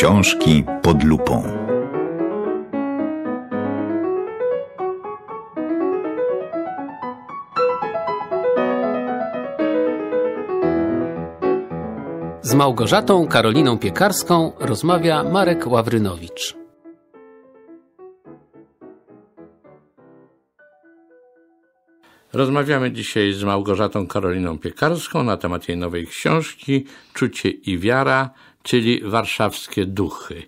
Książki pod lupą. Z Małgorzatą Karoliną Piekarską rozmawia Marek Ławrynowicz. Rozmawiamy dzisiaj z Małgorzatą Karoliną Piekarską na temat jej nowej książki Czucie i wiara, czyli warszawskie duchy.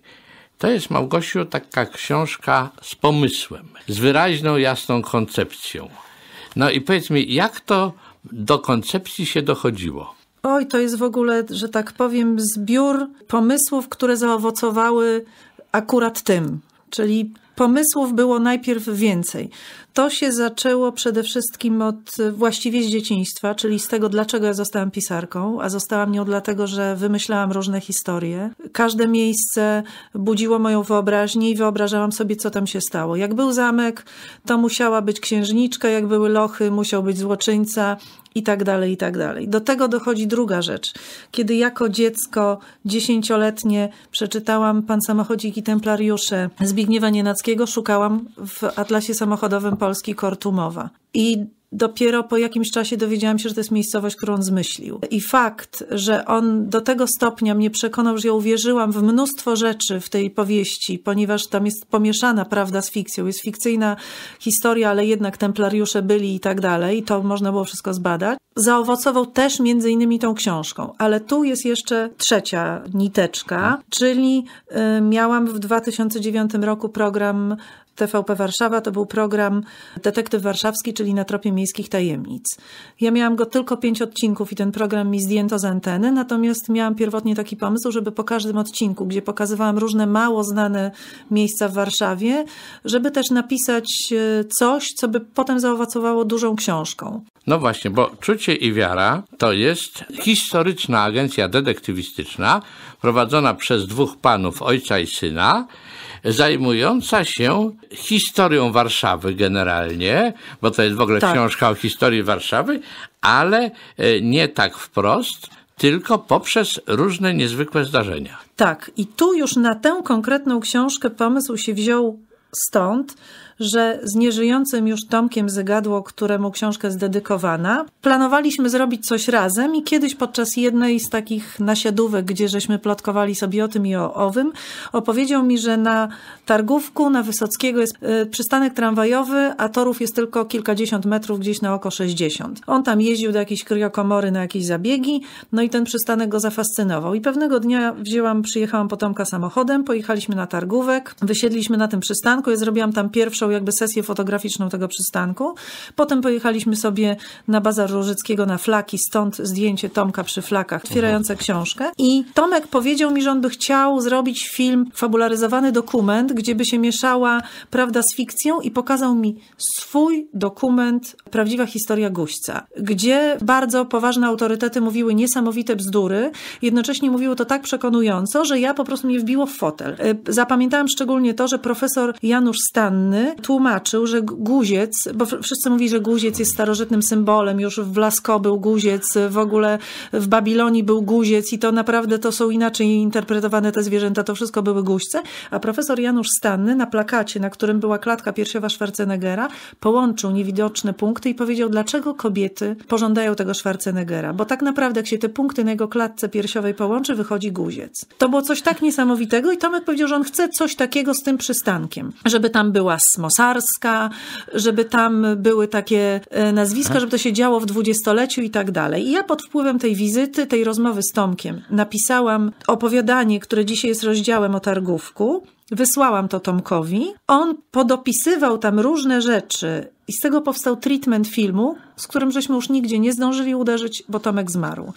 To jest, Małgosiu, taka książka z pomysłem, z wyraźną, jasną koncepcją. No i powiedz mi, jak to do koncepcji się dochodziło? Oj, to jest w ogóle, że tak powiem, zbiór pomysłów, które zaowocowały akurat tym. Czyli pomysłów było najpierw więcej. To się zaczęło przede wszystkim od właściwie z dzieciństwa, czyli z tego, dlaczego ja zostałam pisarką, a zostałam nią dlatego, że wymyślałam różne historie. Każde miejsce budziło moją wyobraźnię i wyobrażałam sobie, co tam się stało. Jak był zamek, to musiała być księżniczka, jak były lochy, musiał być złoczyńca, i tak dalej, i tak dalej. Do tego dochodzi druga rzecz. Kiedy jako dziecko dziesięcioletnie przeczytałam Pan Samochodzik i Templariusze Zbigniewa Nienackiego, szukałam w Atlasie Samochodowym Polski Kortumowa. I dopiero po jakimś czasie dowiedziałam się, że to jest miejscowość, którą on zmyślił. I fakt, że on do tego stopnia mnie przekonał, że ja uwierzyłam w mnóstwo rzeczy w tej powieści, ponieważ tam jest pomieszana prawda z fikcją. Jest fikcyjna historia, ale jednak templariusze byli i tak dalej. To można było wszystko zbadać. Zaowocował też między innymi tą książką. Ale tu jest jeszcze trzecia niteczka, mhm. czyli y, miałam w 2009 roku program TVP Warszawa to był program Detektyw Warszawski, czyli na tropie miejskich tajemnic. Ja miałam go tylko pięć odcinków i ten program mi zdjęto z anteny, natomiast miałam pierwotnie taki pomysł, żeby po każdym odcinku, gdzie pokazywałam różne mało znane miejsca w Warszawie, żeby też napisać e, coś, co by potem zaowocowało dużą książką. No właśnie, bo Czucie i Wiara to jest historyczna agencja detektywistyczna prowadzona przez dwóch panów, ojca i syna, zajmująca się historią Warszawy generalnie, bo to jest w ogóle tak. książka o historii Warszawy, ale e, nie tak wprost, tylko poprzez różne niezwykłe zdarzenia. Tak, i tu już na tę konkretną książkę pomysł się wziął stąd, że z nieżyjącym już Tomkiem Zygadło, któremu książkę zdedykowana, planowaliśmy zrobić coś razem i kiedyś podczas jednej z takich nasiadówek, gdzie żeśmy plotkowali sobie o tym i o owym, opowiedział mi, że na Targówku, na Wysockiego jest e, przystanek tramwajowy, a torów jest tylko kilkadziesiąt metrów, gdzieś na oko 60. On tam jeździł do jakiejś kryokomory na jakieś zabiegi, no i ten przystanek go zafascynował. I pewnego dnia wzięłam, przyjechałam potomka samochodem, pojechaliśmy na Targówek, wysiedliśmy na tym przystanku, ja zrobiłam tam pierwszą jakby sesję fotograficzną tego przystanku. Potem pojechaliśmy sobie na Bazar Różyckiego na flaki, stąd zdjęcie Tomka przy flakach, otwierające mhm. książkę. I Tomek powiedział mi, że on by chciał zrobić film, fabularyzowany dokument, gdzie by się mieszała prawda z fikcją i pokazał mi swój dokument Prawdziwa historia Guścia", gdzie bardzo poważne autorytety mówiły niesamowite bzdury, jednocześnie mówiło to tak przekonująco, że ja po prostu mnie wbiło w fotel. Y, zapamiętałam szczególnie to, że profesor Janusz Stanny tłumaczył, że guziec, bo wszyscy mówi, że guziec jest starożytnym symbolem, już w Lasko był guziec, w ogóle w Babilonii był guziec i to naprawdę to są inaczej interpretowane te zwierzęta, to wszystko były guźce, a profesor Janusz Stanny na plakacie, na którym była klatka piersiowa Schwarzeneggera, połączył niewidoczne punkty i powiedział, dlaczego kobiety pożądają tego Schwarzeneggera, bo tak naprawdę jak się te punkty na jego klatce piersiowej połączy, wychodzi guziec. To było coś tak niesamowitego i Tomek powiedział, że on chce coś takiego z tym przystankiem, żeby tam była smo Mosarska, żeby tam były takie e, nazwiska, żeby to się działo w dwudziestoleciu i tak dalej. I ja pod wpływem tej wizyty, tej rozmowy z Tomkiem napisałam opowiadanie, które dzisiaj jest rozdziałem o targówku. Wysłałam to Tomkowi. On podopisywał tam różne rzeczy i z tego powstał treatment filmu, z którym żeśmy już nigdzie nie zdążyli uderzyć, bo Tomek zmarł.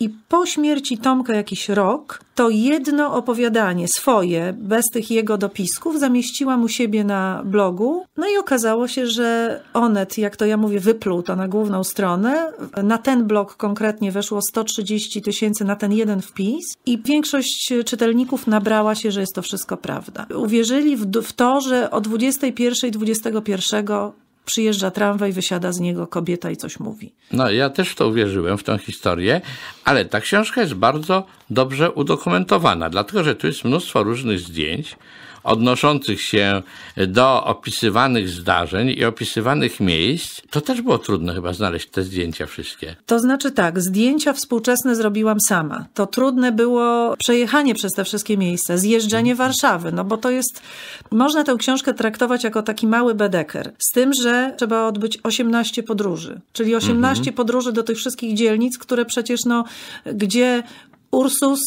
I po śmierci Tomka jakiś rok, to jedno opowiadanie swoje, bez tych jego dopisków, zamieściłam u siebie na blogu. No i okazało się, że Onet, jak to ja mówię, wypluł to na główną stronę. Na ten blog konkretnie weszło 130 tysięcy na ten jeden wpis i większość czytelników nabrała się, że jest to wszystko prawda. Uwierzyli w, w to, że o 21.21 21 przyjeżdża tramwaj, wysiada z niego kobieta i coś mówi. No ja też w to uwierzyłem, w tę historię, ale ta książka jest bardzo dobrze udokumentowana, dlatego że tu jest mnóstwo różnych zdjęć, odnoszących się do opisywanych zdarzeń i opisywanych miejsc, to też było trudno chyba znaleźć te zdjęcia wszystkie. To znaczy tak, zdjęcia współczesne zrobiłam sama. To trudne było przejechanie przez te wszystkie miejsca, zjeżdżenie Warszawy, no bo to jest, można tę książkę traktować jako taki mały bedeker, z tym, że trzeba odbyć 18 podróży, czyli 18 mhm. podróży do tych wszystkich dzielnic, które przecież no, gdzie Ursus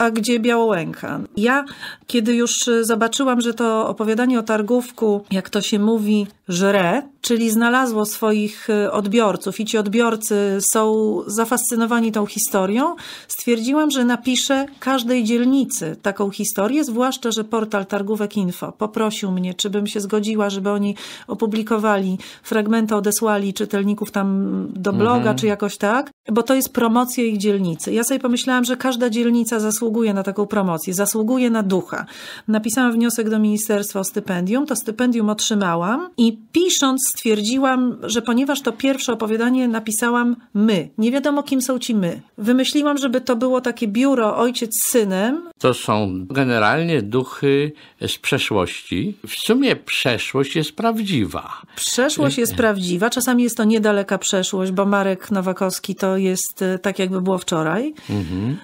a gdzie Białołęka. Ja, kiedy już e, zobaczyłam, że to opowiadanie o targówku, jak to się mówi, żre, czyli znalazło swoich y, odbiorców i ci odbiorcy są zafascynowani tą historią, stwierdziłam, że napiszę każdej dzielnicy taką historię, zwłaszcza, że portal Targówek Info poprosił mnie, czy bym się zgodziła, żeby oni opublikowali fragmenty, odesłali czytelników tam do bloga, mhm. czy jakoś tak, bo to jest promocja ich dzielnicy. Ja sobie pomyślałam, że każda dzielnica zasługuje na taką promocję, zasługuje na ducha. Napisałam wniosek do ministerstwa o stypendium, to stypendium otrzymałam i pisząc stwierdziłam, że ponieważ to pierwsze opowiadanie napisałam my, nie wiadomo kim są ci my. Wymyśliłam, żeby to było takie biuro ojciec z synem. To są generalnie duchy z przeszłości. W sumie przeszłość jest prawdziwa. Przeszłość jest prawdziwa, czasami jest to niedaleka przeszłość, bo Marek Nowakowski to jest e, tak jakby było wczoraj. Mhm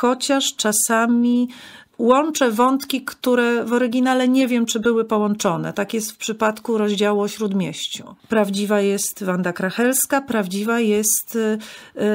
chociaż czasami łączę wątki, które w oryginale nie wiem, czy były połączone. Tak jest w przypadku rozdziału o Śródmieściu. Prawdziwa jest Wanda Krachelska, prawdziwa jest y,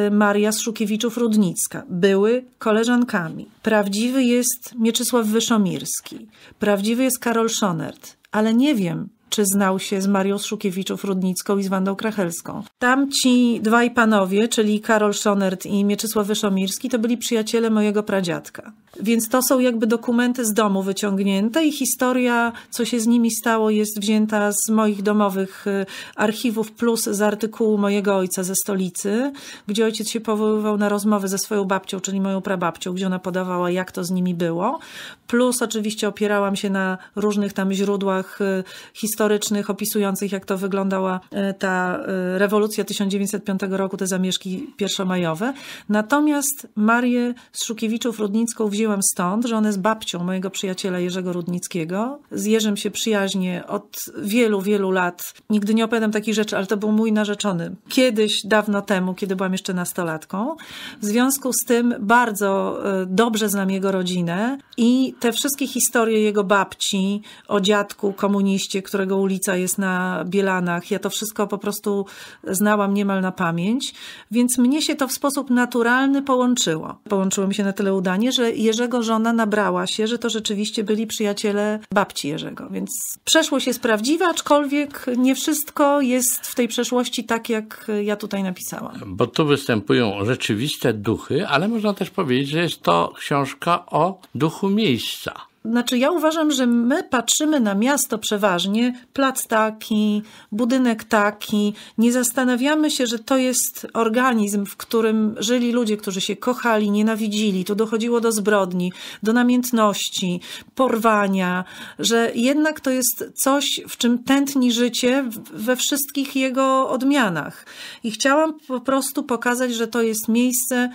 y, Maria Szukiewiczów-Rudnicka. Były koleżankami. Prawdziwy jest Mieczysław Wyszomirski. Prawdziwy jest Karol Schonert. Ale nie wiem, czy znał się z Marią Szukiewiczów-Rudnicką i z Wandą Krachelską. Tam ci dwaj panowie, czyli Karol Schonert i Mieczysław Wyszomirski, to byli przyjaciele mojego pradziadka. Więc to są jakby dokumenty z domu wyciągnięte i historia, co się z nimi stało, jest wzięta z moich domowych y, archiwów, plus z artykułu mojego ojca ze stolicy, gdzie ojciec się powoływał na rozmowę ze swoją babcią, czyli moją prababcią, gdzie ona podawała, jak to z nimi było. Plus oczywiście opierałam się na różnych tam źródłach y, historycznych opisujących, jak to wyglądała y, ta rewolucja 1905 roku, te zamieszki pierwszomajowe. Natomiast Marię z Szukiewiczów-Rudnicką wzięłam stąd, że on jest babcią mojego przyjaciela Jerzego Rudnickiego. Z Jerzym się przyjaźnie od wielu, wielu lat. Nigdy nie opowiadam takich rzeczy, ale to był mój narzeczony. Kiedyś, dawno temu, kiedy byłam jeszcze nastolatką. W związku z tym bardzo e, dobrze znam jego rodzinę i te wszystkie historie jego babci, o dziadku komuniście, którego ulica jest na Bielanach. Ja to wszystko po prostu znałam niemal na pamięć, więc mnie się to w sposób naturalny połączyło. Połączyło mi się na tyle udanie, że Jerzego żona nabrała się, że to rzeczywiście byli przyjaciele babci Jerzego. Więc przeszłość jest prawdziwa, aczkolwiek nie wszystko jest w tej przeszłości tak, jak ja tutaj napisałam. Bo tu występują rzeczywiste duchy, ale można też powiedzieć, że jest to książka o duchu miejsca. Znaczy, ja uważam, że my patrzymy na miasto przeważnie, plac taki, budynek taki, nie zastanawiamy się, że to jest organizm, w którym żyli ludzie, którzy się kochali, nienawidzili, tu dochodziło do zbrodni, do namiętności, porwania, że jednak to jest coś, w czym tętni życie we wszystkich jego odmianach. I chciałam po prostu pokazać, że to jest miejsce,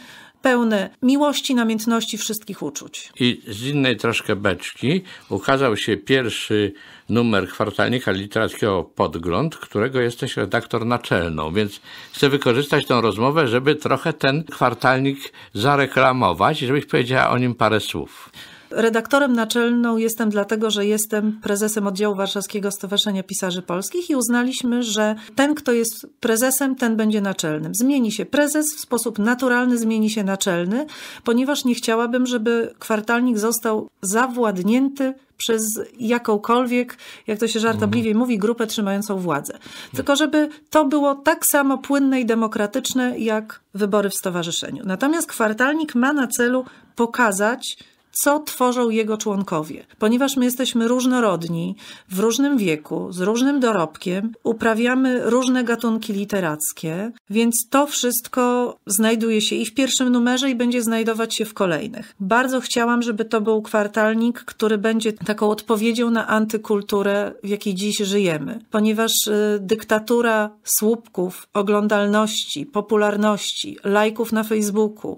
pełne miłości, namiętności, wszystkich uczuć. I z innej troszkę beczki ukazał się pierwszy numer kwartalnika literackiego Podgląd, którego jesteś redaktor naczelną, więc chcę wykorzystać tą rozmowę, żeby trochę ten kwartalnik zareklamować i żebyś powiedziała o nim parę słów redaktorem naczelną jestem dlatego, że jestem prezesem oddziału Warszawskiego Stowarzyszenia Pisarzy Polskich i uznaliśmy, że ten, kto jest prezesem, ten będzie naczelnym. Zmieni się prezes, w sposób naturalny zmieni się naczelny, ponieważ nie chciałabym, żeby kwartalnik został zawładnięty przez jakąkolwiek, jak to się żartobliwie mhm. mówi, grupę trzymającą władzę. Tylko żeby to było tak samo płynne i demokratyczne jak wybory w stowarzyszeniu. Natomiast kwartalnik ma na celu pokazać, co tworzą jego członkowie. Ponieważ my jesteśmy różnorodni, w różnym wieku, z różnym dorobkiem, uprawiamy różne gatunki literackie, więc to wszystko znajduje się i w pierwszym numerze i będzie znajdować się w kolejnych. Bardzo chciałam, żeby to był kwartalnik, który będzie taką odpowiedzią na antykulturę, w jakiej dziś żyjemy, ponieważ y, dyktatura słupków, oglądalności, popularności, lajków na Facebooku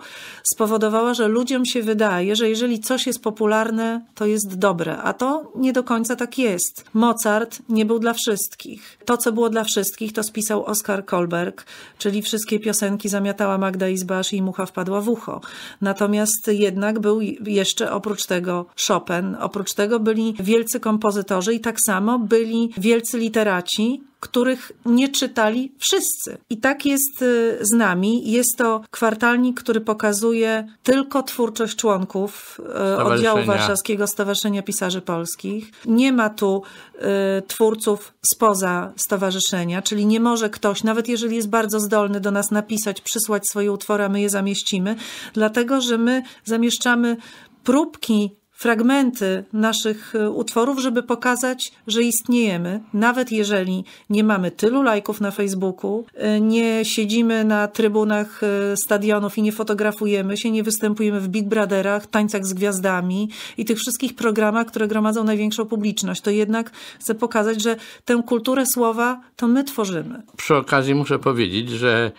spowodowała, że ludziom się wydaje, że jeżeli coś jest popularne, to jest dobre, a to nie do końca tak jest. Mozart nie był dla wszystkich. To, co było dla wszystkich, to spisał Oskar Kolberg, czyli wszystkie piosenki zamiatała Magda Izbasz i Mucha wpadła w ucho. Natomiast jednak był jeszcze oprócz tego Chopin, oprócz tego byli wielcy kompozytorzy i tak samo byli wielcy literaci, których nie czytali wszyscy. I tak jest y, z nami. Jest to kwartalnik, który pokazuje tylko twórczość członków y, oddziału Warszawskiego Stowarzyszenia Pisarzy Polskich. Nie ma tu y, twórców spoza stowarzyszenia, czyli nie może ktoś, nawet jeżeli jest bardzo zdolny do nas napisać, przysłać swoje utwory, a my je zamieścimy, dlatego że my zamieszczamy próbki fragmenty naszych e, utworów, żeby pokazać, że istniejemy, nawet jeżeli nie mamy tylu lajków na Facebooku, e, nie siedzimy na trybunach e, stadionów i nie fotografujemy się, nie występujemy w Big Brotherach, tańcach z gwiazdami i tych wszystkich programach, które gromadzą największą publiczność. To jednak chcę pokazać, że tę kulturę słowa to my tworzymy. Przy okazji muszę powiedzieć, że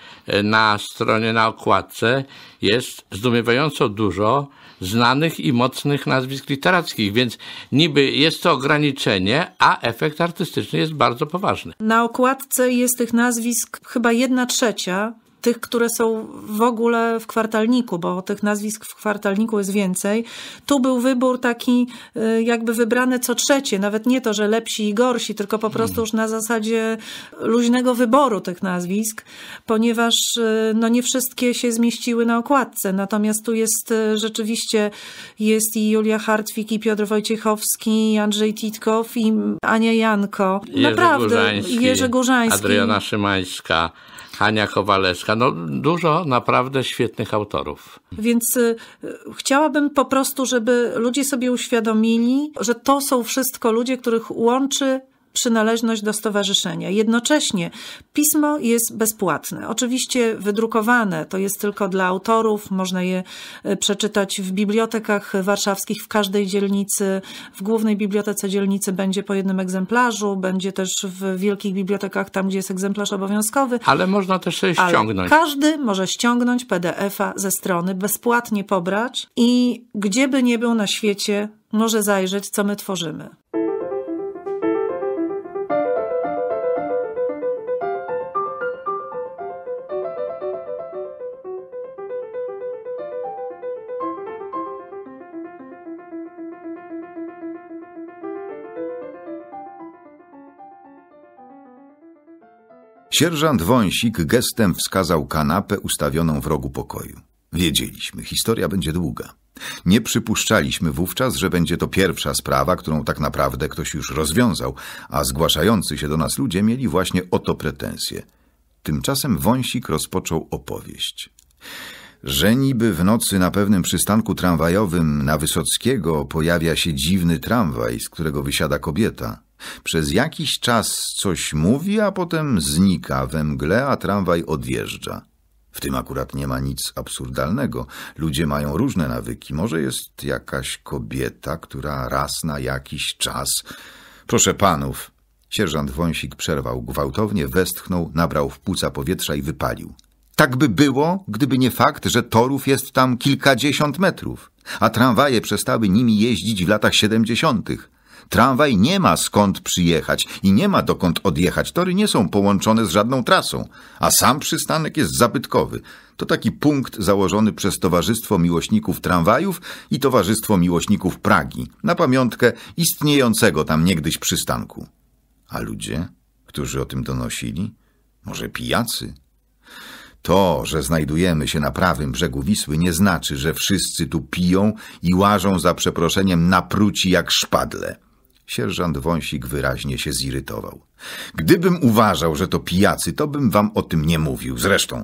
na stronie, na okładce jest zdumiewająco dużo znanych i mocnych nazwisk nazwisk literackich, więc niby jest to ograniczenie, a efekt artystyczny jest bardzo poważny. Na okładce jest tych nazwisk chyba jedna trzecia tych, które są w ogóle w kwartalniku, bo tych nazwisk w kwartalniku jest więcej. Tu był wybór taki y, jakby wybrane co trzecie, nawet nie to, że lepsi i gorsi, tylko po prostu już na zasadzie luźnego wyboru tych nazwisk, ponieważ y, no nie wszystkie się zmieściły na okładce. Natomiast tu jest y, rzeczywiście jest i Julia Hartwig, i Piotr Wojciechowski, i Andrzej Titkow, i Ania Janko. Jerzy Naprawdę. Jerzy Górzański. Jerzy Górzański. Adriana Szymańska. Hania Kowaleska, No dużo naprawdę świetnych autorów. Więc y, chciałabym po prostu, żeby ludzie sobie uświadomili, że to są wszystko ludzie, których łączy przynależność do stowarzyszenia. Jednocześnie pismo jest bezpłatne. Oczywiście wydrukowane, to jest tylko dla autorów, można je e, przeczytać w bibliotekach warszawskich, w każdej dzielnicy, w głównej bibliotece dzielnicy będzie po jednym egzemplarzu, będzie też w wielkich bibliotekach, tam gdzie jest egzemplarz obowiązkowy. Ale można też ściągnąć. każdy może ściągnąć PDF-a ze strony, bezpłatnie pobrać i gdzie by nie był na świecie, może zajrzeć, co my tworzymy. Sierżant Wąsik gestem wskazał kanapę ustawioną w rogu pokoju. Wiedzieliśmy, historia będzie długa. Nie przypuszczaliśmy wówczas, że będzie to pierwsza sprawa, którą tak naprawdę ktoś już rozwiązał, a zgłaszający się do nas ludzie mieli właśnie o to pretensje. Tymczasem Wąsik rozpoczął opowieść. Że niby w nocy na pewnym przystanku tramwajowym na Wysockiego pojawia się dziwny tramwaj, z którego wysiada kobieta – przez jakiś czas coś mówi, a potem znika we mgle, a tramwaj odjeżdża. W tym akurat nie ma nic absurdalnego. Ludzie mają różne nawyki. Może jest jakaś kobieta, która raz na jakiś czas... Proszę panów! Sierżant Wąsik przerwał gwałtownie, westchnął, nabrał w płuca powietrza i wypalił. Tak by było, gdyby nie fakt, że torów jest tam kilkadziesiąt metrów, a tramwaje przestały nimi jeździć w latach siedemdziesiątych. Tramwaj nie ma skąd przyjechać i nie ma dokąd odjechać. Tory nie są połączone z żadną trasą, a sam przystanek jest zabytkowy. To taki punkt założony przez Towarzystwo Miłośników Tramwajów i Towarzystwo Miłośników Pragi na pamiątkę istniejącego tam niegdyś przystanku. A ludzie, którzy o tym donosili? Może pijacy? To, że znajdujemy się na prawym brzegu Wisły, nie znaczy, że wszyscy tu piją i łażą za przeproszeniem napruci jak szpadle. Sierżant Wąsik wyraźnie się zirytował. Gdybym uważał, że to pijacy, to bym wam o tym nie mówił. Zresztą,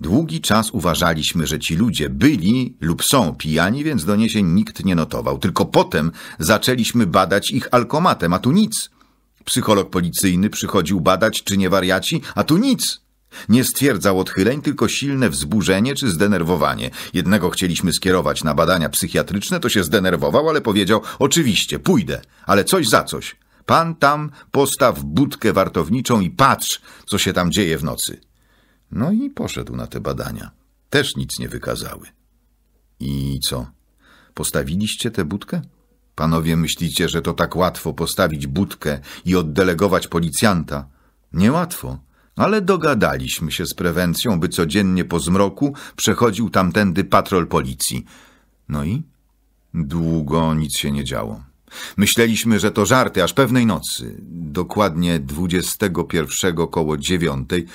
długi czas uważaliśmy, że ci ludzie byli lub są pijani, więc doniesień nikt nie notował. Tylko potem zaczęliśmy badać ich alkomatem, a tu nic. Psycholog policyjny przychodził badać, czy nie wariaci, a tu nic. Nie stwierdzał odchyleń, tylko silne wzburzenie czy zdenerwowanie. Jednego chcieliśmy skierować na badania psychiatryczne, to się zdenerwował, ale powiedział: Oczywiście, pójdę, ale coś za coś. Pan tam postaw budkę wartowniczą i patrz, co się tam dzieje w nocy. No i poszedł na te badania. Też nic nie wykazały. I co? Postawiliście tę budkę? Panowie myślicie, że to tak łatwo postawić budkę i oddelegować policjanta? Niełatwo. Ale dogadaliśmy się z prewencją, by codziennie po zmroku przechodził tamtędy patrol policji. No i? Długo nic się nie działo. Myśleliśmy, że to żarty, aż pewnej nocy, dokładnie 21 koło dziewiątej,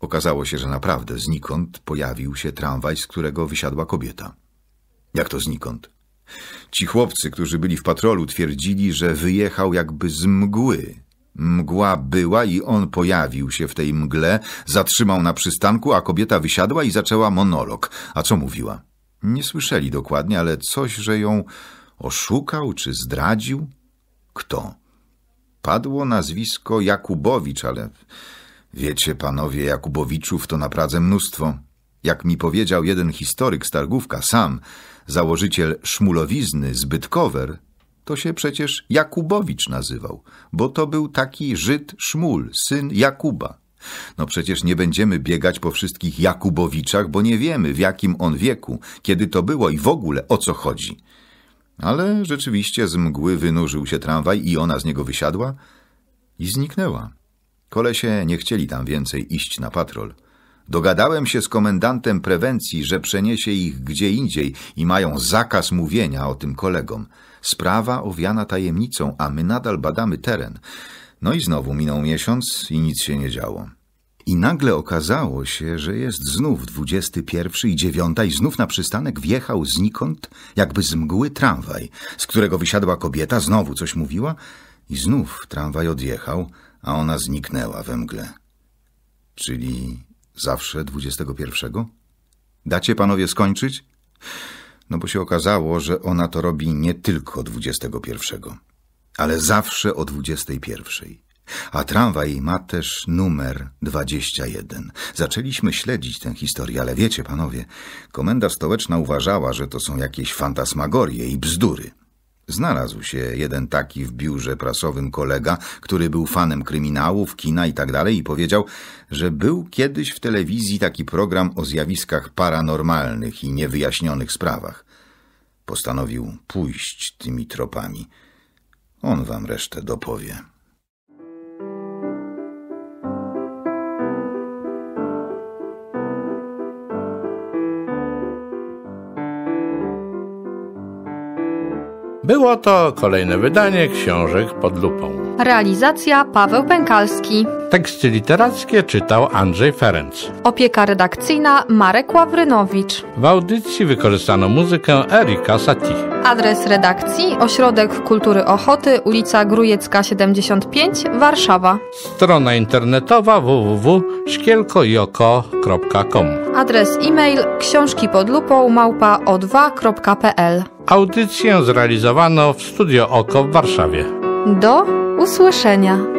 okazało się, że naprawdę znikąd pojawił się tramwaj, z którego wysiadła kobieta. Jak to znikąd? Ci chłopcy, którzy byli w patrolu, twierdzili, że wyjechał jakby z mgły, Mgła była i on pojawił się w tej mgle, zatrzymał na przystanku, a kobieta wysiadła i zaczęła monolog. A co mówiła? Nie słyszeli dokładnie, ale coś, że ją oszukał czy zdradził? Kto? Padło nazwisko Jakubowicz, ale wiecie panowie, Jakubowiczów to naprawdę mnóstwo. Jak mi powiedział jeden historyk z Targówka, sam, założyciel szmulowizny Zbytkower, to się przecież Jakubowicz nazywał, bo to był taki Żyd Szmul, syn Jakuba. No przecież nie będziemy biegać po wszystkich Jakubowiczach, bo nie wiemy w jakim on wieku, kiedy to było i w ogóle o co chodzi. Ale rzeczywiście z mgły wynurzył się tramwaj i ona z niego wysiadła i zniknęła. Kolesie nie chcieli tam więcej iść na patrol. Dogadałem się z komendantem prewencji, że przeniesie ich gdzie indziej i mają zakaz mówienia o tym kolegom. Sprawa owiana tajemnicą, a my nadal badamy teren. No i znowu minął miesiąc i nic się nie działo. I nagle okazało się, że jest znów dwudziesty pierwszy i dziewiąta i znów na przystanek wjechał znikąd, jakby z mgły tramwaj, z którego wysiadła kobieta, znowu coś mówiła i znów tramwaj odjechał, a ona zniknęła we mgle. Czyli Zawsze 21? Dacie panowie skończyć? No bo się okazało, że ona to robi nie tylko 21, ale zawsze o 21. A tramwaj ma też numer 21. Zaczęliśmy śledzić tę historię, ale wiecie, panowie, komenda stołeczna uważała, że to są jakieś fantasmagorie i bzdury. Znalazł się jeden taki w biurze prasowym kolega, który był fanem kryminałów, kina i tak dalej i powiedział, że był kiedyś w telewizji taki program o zjawiskach paranormalnych i niewyjaśnionych sprawach. Postanowił pójść tymi tropami. On wam resztę dopowie. Było to kolejne wydanie książek pod lupą. Realizacja Paweł Pękalski. Teksty literackie czytał Andrzej Ferenc. Opieka redakcyjna Marek Ławrynowicz. W audycji wykorzystano muzykę Erika Satie. Adres redakcji Ośrodek Kultury Ochoty, ulica Grujecka 75, Warszawa. Strona internetowa www.szkielkojoko.com. Adres e-mail książki pod lupą małpa o2.pl. Audycję zrealizowano w Studio Oko w Warszawie. Do usłyszenia.